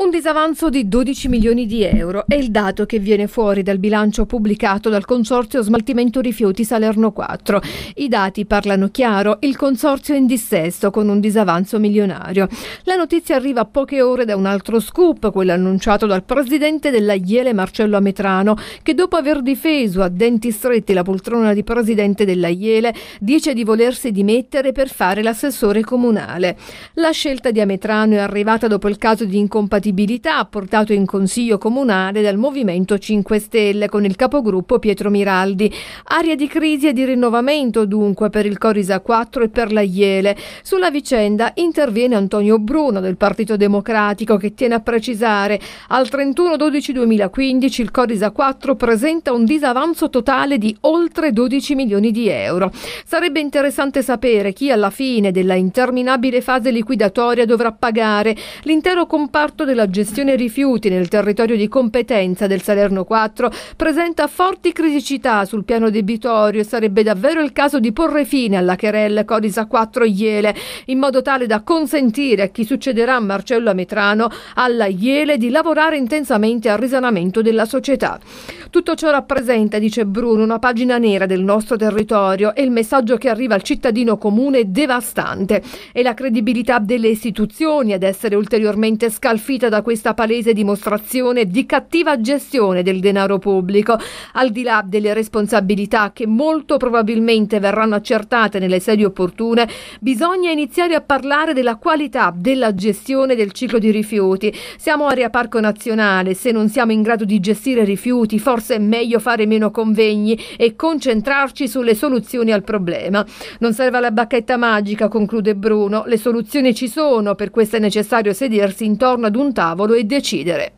Un disavanzo di 12 milioni di euro è il dato che viene fuori dal bilancio pubblicato dal Consorzio Smaltimento Rifiuti Salerno 4. I dati parlano chiaro, il consorzio è in dissesto con un disavanzo milionario. La notizia arriva a poche ore da un altro scoop, quello annunciato dal presidente della Iele Marcello Ametrano, che dopo aver difeso a denti stretti la poltrona di presidente della Iele, dice di volersi dimettere per fare l'assessore comunale. La scelta di Ametrano è arrivata dopo il caso di incompatibilità compatibilità portato in Consiglio Comunale dal Movimento 5 Stelle con il capogruppo Pietro Miraldi. Aria di crisi e di rinnovamento dunque per il Corisa 4 e per la Iele. Sulla vicenda interviene Antonio Bruno del Partito Democratico che tiene a precisare al 31-12-2015 il Corisa 4 presenta un disavanzo totale di oltre 12 milioni di euro. Sarebbe interessante sapere chi alla fine della interminabile fase liquidatoria dovrà pagare l'intero comparto della della gestione rifiuti nel territorio di competenza del Salerno 4 presenta forti criticità sul piano debitorio e sarebbe davvero il caso di porre fine alla querella Codisa 4 Iele in modo tale da consentire a chi succederà a Marcello Ametrano alla Iele di lavorare intensamente al risanamento della società. Tutto ciò rappresenta, dice Bruno, una pagina nera del nostro territorio e il messaggio che arriva al cittadino comune è devastante. È la credibilità delle istituzioni ad essere ulteriormente scalfita da questa palese dimostrazione di cattiva gestione del denaro pubblico, al di là delle responsabilità che molto probabilmente verranno accertate nelle sedi opportune, bisogna iniziare a parlare della qualità della gestione del ciclo di rifiuti. Siamo area parco nazionale, se non siamo in grado di gestire rifiuti, forse forse è meglio fare meno convegni e concentrarci sulle soluzioni al problema. Non serve la bacchetta magica, conclude Bruno, le soluzioni ci sono, per questo è necessario sedersi intorno ad un tavolo e decidere.